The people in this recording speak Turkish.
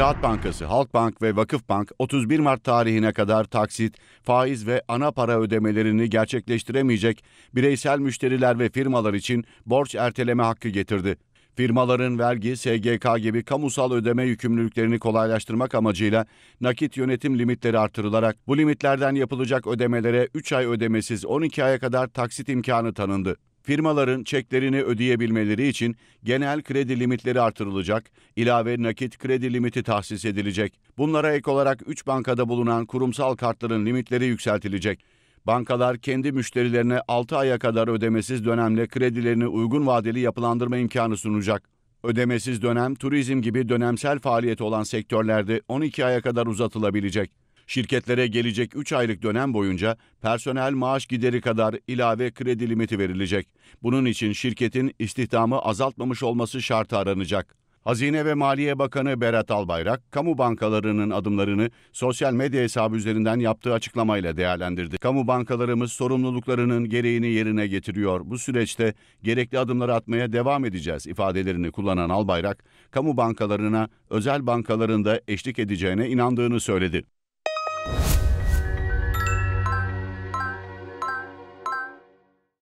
Ziraat Bankası, Halkbank ve Vakıfbank 31 Mart tarihine kadar taksit, faiz ve ana para ödemelerini gerçekleştiremeyecek bireysel müşteriler ve firmalar için borç erteleme hakkı getirdi. Firmaların vergi, SGK gibi kamusal ödeme yükümlülüklerini kolaylaştırmak amacıyla nakit yönetim limitleri artırılarak bu limitlerden yapılacak ödemelere 3 ay ödemesiz 12 aya kadar taksit imkanı tanındı. Firmaların çeklerini ödeyebilmeleri için genel kredi limitleri artırılacak, ilave nakit kredi limiti tahsis edilecek. Bunlara ek olarak 3 bankada bulunan kurumsal kartların limitleri yükseltilecek. Bankalar kendi müşterilerine 6 aya kadar ödemesiz dönemle kredilerini uygun vadeli yapılandırma imkanı sunacak. Ödemesiz dönem turizm gibi dönemsel faaliyet olan sektörlerde 12 aya kadar uzatılabilecek. Şirketlere gelecek 3 aylık dönem boyunca personel maaş gideri kadar ilave kredi limiti verilecek. Bunun için şirketin istihdamı azaltmamış olması şartı aranacak. Hazine ve Maliye Bakanı Berat Albayrak, kamu bankalarının adımlarını sosyal medya hesabı üzerinden yaptığı açıklamayla değerlendirdi. Kamu bankalarımız sorumluluklarının gereğini yerine getiriyor. Bu süreçte gerekli adımları atmaya devam edeceğiz ifadelerini kullanan Albayrak, kamu bankalarına özel bankalarında eşlik edeceğine inandığını söyledi.